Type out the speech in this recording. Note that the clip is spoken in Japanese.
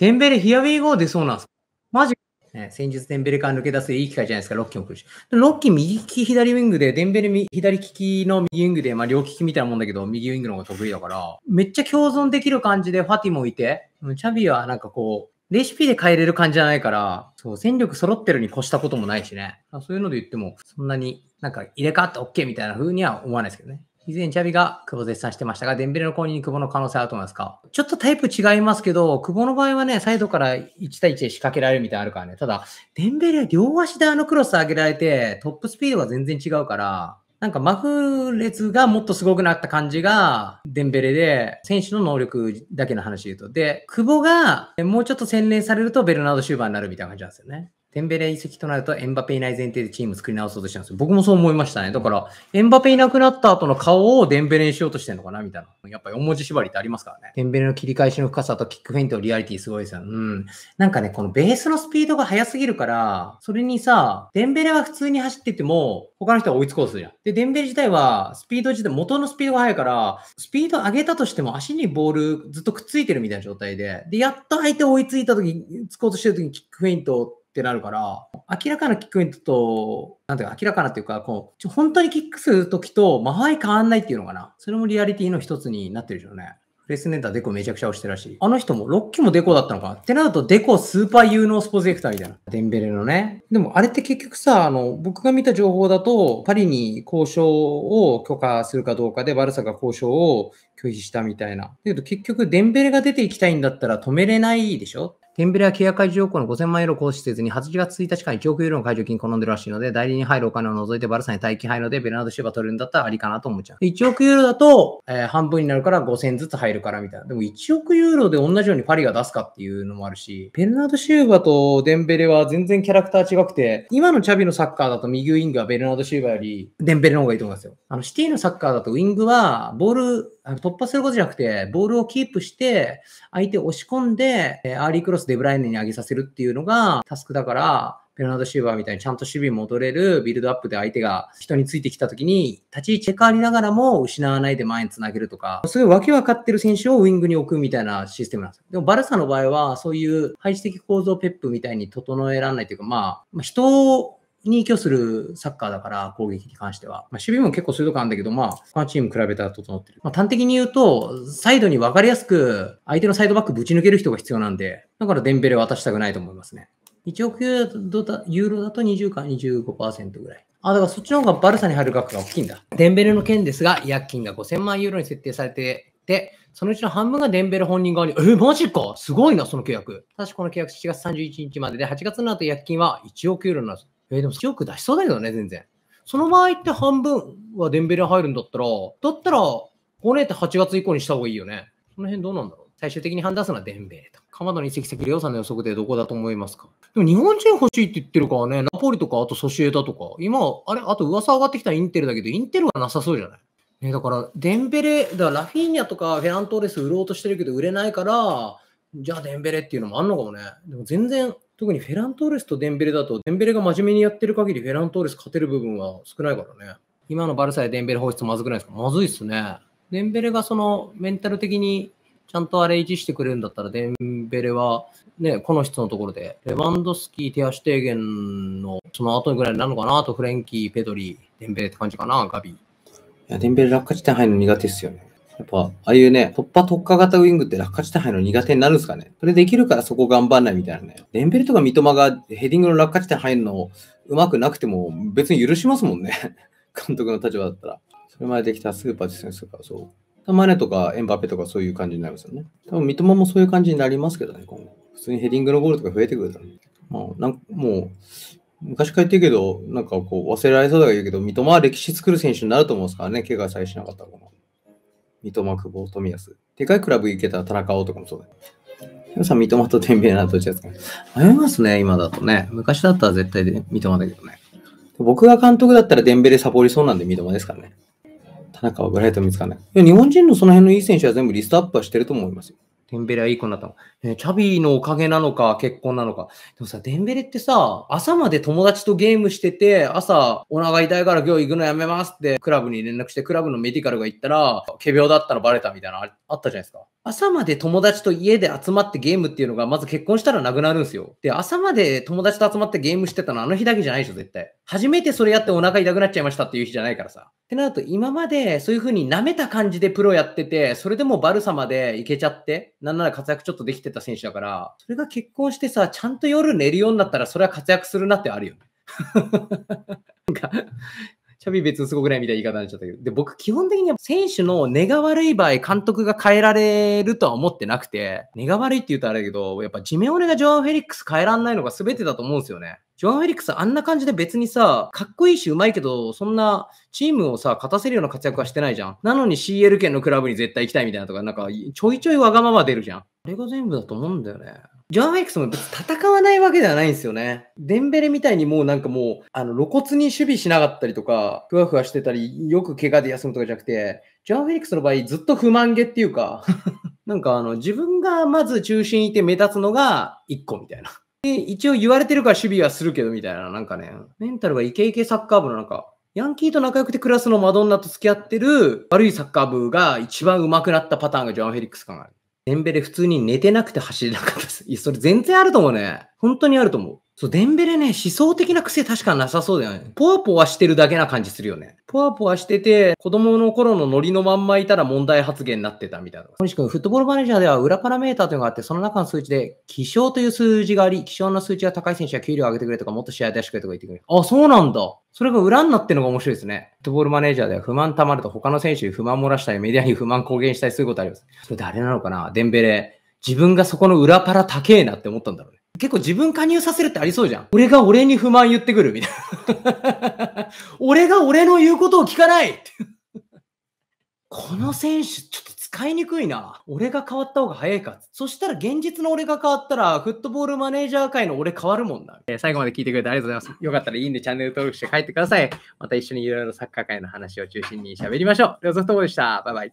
デンベレ、ヒアウィーゴー出そうなんですマジ、ね、先日デンベレから抜け出すいい機会じゃないですか、ロッキーも来るし。ロッキー右利き左ウィングで、デンベレ左利きの右ウィングで、まあ両利きみたいなもんだけど、右ウィングの方が得意だから、めっちゃ共存できる感じでファティもいて、チャビはなんかこう、レシピで変えれる感じじゃないから、そう、戦力揃ってるに越したこともないしね。そういうので言っても、そんなになんか入れ替わって OK みたいな風には思わないですけどね。以前、チャビが久保絶賛してましたが、デンベレの購入に久保の可能性あると思いますかちょっとタイプ違いますけど、久保の場合はね、サイドから1対1で仕掛けられるみたいなあるからね。ただ、デンベレ両足であのクロス上げられて、トップスピードが全然違うから、なんかマフレツがもっとすごくなった感じが、デンベレで、選手の能力だけの話で言うと。で、久保がもうちょっと洗練されるとベルナード・シューバーになるみたいな感じなんですよね。テンベレ移籍となるとエンバペいない前提でチーム作り直そうとしたんですよ。僕もそう思いましたね。だから、エンバペいなくなった後の顔をデンベレにしようとしてるのかなみたいな。やっぱりお文字縛りってありますからね。テンベレの切り返しの深さとキックフェイントのリアリティすごいですよ。うん。なんかね、このベースのスピードが速すぎるから、それにさ、デンベレは普通に走ってても、他の人は追いつこうするじゃん。で、デンベレ自体は、スピード自体、元のスピードが速いから、スピード上げたとしても足にボールずっとくっついてるみたいな状態で、で、やっと相手追いついた時、つこうとしてる時にキックフェイントってなるから、明らかなキックインと、なんていうか、明らかなっていうか、こう、本当にキックするときと、間合い変わんないっていうのかな。それもリアリティの一つになってるでしょうね。フレスネンターデコめちゃくちゃ押してるらしい。あの人もキ期もデコだったのかなってなるとデコスーパー有能スポーツデクターみたいな。デンベレのね。でもあれって結局さ、あの、僕が見た情報だと、パリに交渉を許可するかどうかでバルサが交渉を拒否したみたいな。だけど結局デンベレが出ていきたいんだったら止めれないでしょテンベレは契約解除要項の5000万円を行使せずに、8月1日から1億ユーロの解除金好んでるらしいので、代理に入るお金を除いてバルサに待機入るので、ベルナード・シューバー取るんだったらありかなと思っちゃう。1億ユーロだと、えー、半分になるから5000ずつ入るからみたいな。でも1億ユーロで同じようにパリが出すかっていうのもあるし、ベルナード・シューバーとデンベレは全然キャラクター違くて、今のチャビのサッカーだと右ウィングはベルナード・シューバーよりデンベレの方がいいと思いますよ。あの、シティのサッカーだとウィングは、ボール、突破することじゃなくて、ボールをキープして、相手を押し込んで、アーリークロススデブライネに上げさせるっていうのがタスクだから、ベルナード・シューバーみたいにちゃんと守備戻れるビルドアップで相手が人についてきた時に立ち位置変わりながらも失わないで前につなげるとか、そういうわけわかってる選手をウイングに置くみたいなシステムなんですよ。でもバルサの場合はそういう配置的構造ペップみたいに整えられないというか、まあ、人をに依拠するサッカーだから、攻撃に関しては。まあ、守備も結構鋭くあるんだけど、まあ、他のチーム比べたら整ってる。まあ、端的に言うと、サイドに分かりやすく、相手のサイドバックぶち抜ける人が必要なんで、だからデンベレ渡したくないと思いますね。1億ユーロだと20か25%ぐらい。あ、だからそっちの方がバルサに入る額が大きいんだ。デンベレの件ですが、違約金が5000万ユーロに設定されてて、そのうちの半分がデンベレ本人側に、えマジかすごいな、その契約。確かこの契約7月31日までで、8月の後、薬金は1億ユーロになる。えー、でも1億出しそうだけどね、全然。その場合って半分はデンベレ入るんだったら、だったら、れって8月以降にした方がいいよね。その辺どうなんだろう最終的に判断するのはデンベレと。まどに移籍先、レさんの予測でどこだと思いますかでも日本人欲しいって言ってるからね、ナポリとか、あとソシエダとか、今、あれ、あと噂上がってきたインテルだけど、インテルはなさそうじゃないね、だから、デンベレ、だからラフィーニャとかフェラントーレス売ろうとしてるけど売れないから、じゃあデンベレっていうのもあんのかもね。でも全然特にフェラントーレスとデンベレだと、デンベレが真面目にやってる限り、フェラントーレス勝てる部分は少ないからね。今のバルサでデンベレ放出まずくないですかまずいっすね。デンベレがそのメンタル的にちゃんとあれ維持してくれるんだったら、デンベレは、ね、この人のところで、レバンドスキー、手足提言のその後ぐらいになるのかなと、フレンキー、ペドリ、デンベレって感じかな、ガビ。いや、デンベレ落下地点入るの苦手っすよね。やっぱ、ああいうね、突破特化型ウィングって落下地点入るの苦手になるんですかね。それできるからそこ頑張んないみたいなね。デンベルとか三笘がヘディングの落下地点入るのうまくなくても別に許しますもんね。監督の立場だったら。それまでできたスーパー実践するから、そう。マネとかエンバペとかそういう感じになりますよね。多分三笘もそういう感じになりますけどね、今後。普通にヘディングのゴールとか増えてくるだろう、ね。まあ、なんもう、昔から言ってるけど、なんかこう、忘れられそうだけど、三笘は歴史作る選手になると思うんですからね、怪我さえしなかったら。三笘、久保、富安。でかいクラブ行けたら田中王とかもそうだよ。皆さん、三笘と天秤などっちですか迷いますね、今だとね。昔だったら絶対で三笘だけどね。僕が監督だったらデンベレサボりそうなんで三笘ですからね。田中はブライト見つかんない。日本人のその辺のいい選手は全部リストアップはしてると思いますよ。デンベレはいい子になったの。えー、チャビーのおかげなのか、結婚なのか。でもさ、デンベレってさ、朝まで友達とゲームしてて、朝、お腹痛いから今日行くのやめますって、クラブに連絡して、クラブのメディカルが行ったら、仮病だったらバレたみたいな、あったじゃないですか。朝まで友達と家で集まってゲームっていうのが、まず結婚したらなくなるんですよ。で、朝まで友達と集まってゲームしてたのあの日だけじゃないでしょ、絶対。初めてそれやってお腹痛くなっちゃいましたっていう日じゃないからさ。ってなると、今までそういう風に舐めた感じでプロやってて、それでもバルサまでいけちゃって、なんなら活躍ちょっとできてた選手だから、それが結婚してさ、ちゃんと夜寝るようになったら、それは活躍するなってあるよね。なんか、チャビ別すごくないみたいな言い方になっちゃったけど。で、僕、基本的には選手の根が悪い場合、監督が変えられるとは思ってなくて、根が悪いって言うとあれだけど、やっぱジメオネがジョアン・フェリックス変えらんないのが全てだと思うんですよね。ジョアン・フェリックスあんな感じで別にさ、かっこいいし上手いけど、そんなチームをさ、勝たせるような活躍はしてないじゃん。なのに CL 圏のクラブに絶対行きたいみたいなとか、なんかちょいちょいわがまま出るじゃん。あれが全部だと思うんだよね。ジョアン・フェリックスも別に戦わないわけではないんですよね。デンベレみたいにもうなんかもう、あの、露骨に守備しなかったりとか、ふわふわしてたり、よく怪我で休むとかじゃなくて、ジョアン・フェリックスの場合ずっと不満げっていうか、なんかあの、自分がまず中心いて目立つのが一個みたいな。で、一応言われてるから守備はするけどみたいな、なんかね、メンタルがイケイケサッカー部のなんか、ヤンキーと仲良くて暮らすのマドンナと付き合ってる悪いサッカー部が一番上手くなったパターンがジョアン・フェリックスかな。エンベレ普通に寝てなくて走れなかったです。いや、それ全然あると思うね。本当にあると思う。そう、デンベレね、思想的な癖確かなさそうだよね。ポワポワしてるだけな感じするよね。ポワポワしてて、子供の頃のノリのまんまいたら問題発言になってたみたいな。小西君、フットボールマネージャーでは裏パラメーターというのがあって、その中の数値で、気象という数字があり、気象の数値が高い選手は給料を上げてくれとか、もっと試合出してくれとか言ってくれる。あ、そうなんだ。それが裏になってるのが面白いですね。フットボールマネージャーでは不満溜まると他の選手に不満漏らしたり、メディアに不満公言したりすることあります。それ誰なのかなデンベレ。自分がそこの裏パラ高えなって思ったんだろうね。結構自分加入させるってありそうじゃん。俺が俺に不満言ってくるみたいな。俺が俺の言うことを聞かないこの選手、ちょっと使いにくいな。俺が変わった方が早いか。そしたら現実の俺が変わったら、フットボールマネージャー界の俺変わるもんな。えー、最後まで聞いてくれてありがとうございます。よかったらいいんでチャンネル登録して帰ってください。また一緒にいろいろサッカー界の話を中心に喋りましょう。では、ソフトボールでした。バイバイ。